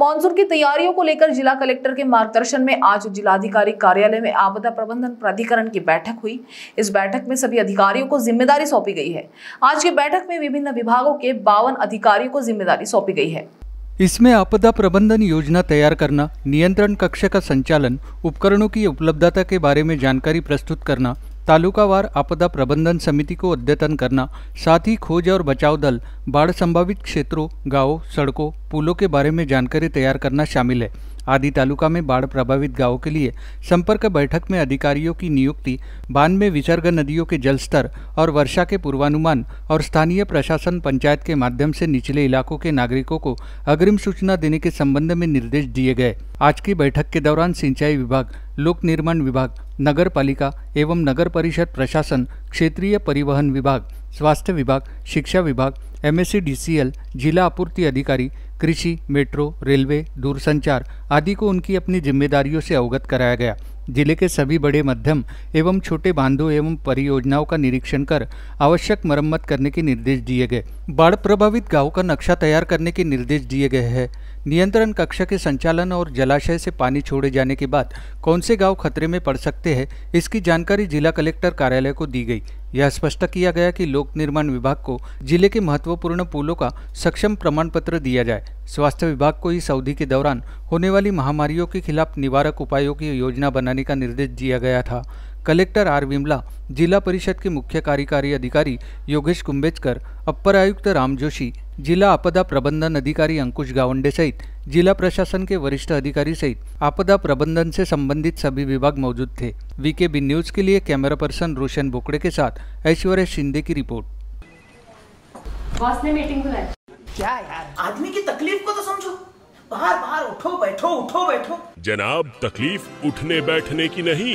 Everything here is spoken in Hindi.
मानसून की तैयारियों को लेकर जिला कलेक्टर के मार्गदर्शन में आज जिलाधिकारी कार्यालय में आपदा प्रबंधन प्राधिकरण की बैठक हुई इस बैठक में सभी अधिकारियों को जिम्मेदारी सौंपी गई है आज की बैठक में विभिन्न विभागों के बावन अधिकारियों को जिम्मेदारी सौंपी गई है इसमें आपदा प्रबंधन योजना तैयार करना नियंत्रण कक्ष का संचालन उपकरणों की उपलब्धता के बारे में जानकारी प्रस्तुत करना तालुकावार आपदा प्रबंधन समिति को अद्यतन करना साथ ही खोज और बचाव दल बाढ़ संभावित क्षेत्रों गांवों सड़कों पुलों के बारे में जानकारी तैयार करना शामिल है आदि तालुका में बाढ़ प्रभावित गांवों के लिए संपर्क बैठक में अधिकारियों की नियुक्ति बांध में विसर्ग नदियों के जलस्तर और वर्षा के पूर्वानुमान और स्थानीय प्रशासन पंचायत के माध्यम से निचले इलाकों के नागरिकों को अग्रिम सूचना देने के संबंध में निर्देश दिए गए आज की बैठक के दौरान सिंचाई विभाग लोक निर्माण विभाग नगर पालिका एवं नगर परिषद प्रशासन क्षेत्रीय परिवहन विभाग स्वास्थ्य विभाग शिक्षा विभाग एम जिला आपूर्ति अधिकारी कृषि मेट्रो रेलवे दूरसंचार आदि को उनकी अपनी जिम्मेदारियों से अवगत कराया गया जिले के सभी बड़े मध्यम एवं छोटे बांधों एवं परियोजनाओं का निरीक्षण कर आवश्यक मरम्मत करने के निर्देश दिए गए बाढ़ प्रभावित गांव का नक्शा तैयार करने के निर्देश दिए गए हैं नियंत्रण कक्ष के संचालन और जलाशय से पानी छोड़े जाने के बाद कौन से गांव खतरे में पड़ सकते हैं इसकी जानकारी जिला कलेक्टर कार्यालय को दी गई यह स्पष्ट किया गया कि लोक निर्माण विभाग को जिले के महत्वपूर्ण पुलों का सक्षम प्रमाण पत्र दिया जाए स्वास्थ्य विभाग को इस अवधि के दौरान होने वाली महामारियों के खिलाफ निवारक उपायों की योजना बनाने का निर्देश दिया गया था कलेक्टर आर विमला जिला परिषद के मुख्य कार्यकारी अधिकारी योगेश कुंभेजकर अपर आयुक्त राम जोशी जिला आपदा प्रबंधन अधिकारी अंकुश गावंडे सहित जिला प्रशासन के वरिष्ठ अधिकारी सहित आपदा प्रबंधन से संबंधित सभी विभाग मौजूद थे वीके बी न्यूज के लिए कैमरा पर्सन रोशन बोकड़े के साथ ऐश्वर्य शिंदे की रिपोर्ट बॉस ने मीटिंग बुलाई क्या यार आदमी की तकलीफ को तो समझो बाहर बाहर उठो बैठो उठो बैठो जनाब तकलीफ उठने बैठने की नहीं